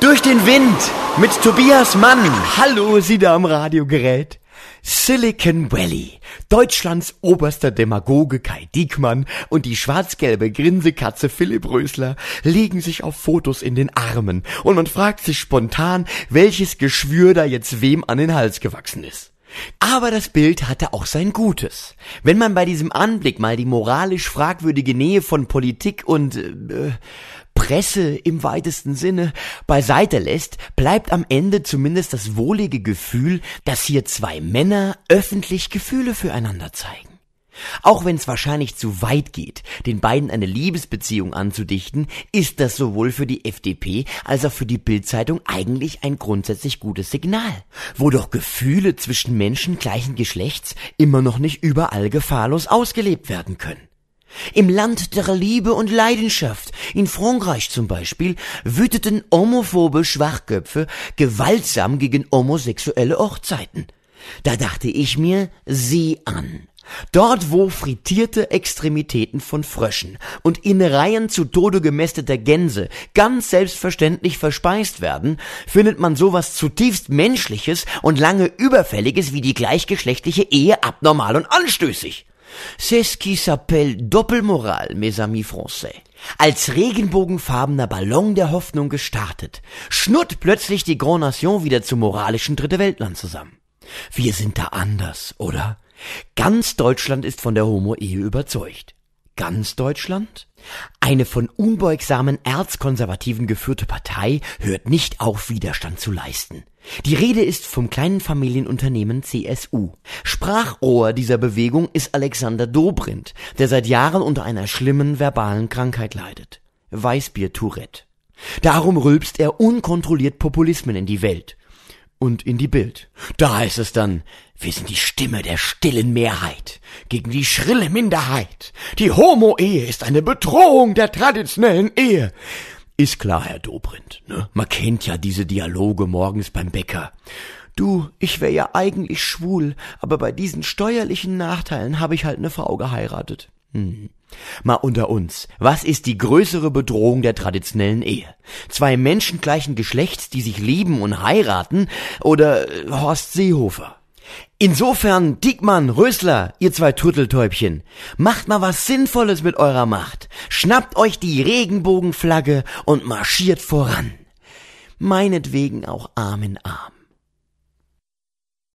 Durch den Wind mit Tobias Mann. Hallo, Sie da am Radiogerät. Silicon Valley. Deutschlands oberster Demagoge Kai Diekmann und die schwarz-gelbe Grinsekatze Philipp Rösler legen sich auf Fotos in den Armen und man fragt sich spontan, welches Geschwür da jetzt wem an den Hals gewachsen ist. Aber das Bild hatte auch sein Gutes. Wenn man bei diesem Anblick mal die moralisch fragwürdige Nähe von Politik und äh, Presse im weitesten Sinne beiseite lässt, bleibt am Ende zumindest das wohlige Gefühl, dass hier zwei Männer öffentlich Gefühle füreinander zeigen. Auch wenn es wahrscheinlich zu weit geht, den beiden eine Liebesbeziehung anzudichten, ist das sowohl für die FDP als auch für die Bildzeitung eigentlich ein grundsätzlich gutes Signal, wo doch Gefühle zwischen Menschen gleichen Geschlechts immer noch nicht überall gefahrlos ausgelebt werden können. Im Land der Liebe und Leidenschaft, in Frankreich zum Beispiel, wüteten homophobe Schwachköpfe gewaltsam gegen homosexuelle Hochzeiten. Da dachte ich mir sie an. Dort, wo frittierte Extremitäten von Fröschen und in Reihen zu Tode gemästeter Gänse ganz selbstverständlich verspeist werden, findet man sowas zutiefst Menschliches und lange Überfälliges wie die gleichgeschlechtliche Ehe abnormal und anstößig. C'est ce qui s'appelle Doppelmoral, mes amis français. Als regenbogenfarbener Ballon der Hoffnung gestartet, schnurrt plötzlich die Grand Nation wieder zum moralischen Dritte Weltland zusammen. Wir sind da anders, oder? Ganz Deutschland ist von der Homo-Ehe überzeugt ganz Deutschland? Eine von unbeugsamen Erzkonservativen geführte Partei hört nicht auf, Widerstand zu leisten. Die Rede ist vom kleinen Familienunternehmen CSU. Sprachrohr dieser Bewegung ist Alexander Dobrindt, der seit Jahren unter einer schlimmen verbalen Krankheit leidet. Weißbier-Tourette. Darum rülpst er unkontrolliert Populismen in die Welt und in die Bild. Da heißt es dann, wir sind die Stimme der stillen Mehrheit gegen die schrille Minderheit. Die Homo-Ehe ist eine Bedrohung der traditionellen Ehe. Ist klar, Herr Dobrindt, ne? Man kennt ja diese Dialoge morgens beim Bäcker. Du, ich wär ja eigentlich schwul, aber bei diesen steuerlichen Nachteilen habe ich halt ne Frau geheiratet. Hm. Mal unter uns, was ist die größere Bedrohung der traditionellen Ehe? Zwei Menschen gleichen Geschlechts, die sich lieben und heiraten, oder äh, Horst Seehofer? Insofern, Diekmann, Rösler, ihr zwei Turteltäubchen, macht mal was Sinnvolles mit eurer Macht. Schnappt euch die Regenbogenflagge und marschiert voran. Meinetwegen auch Arm in Arm.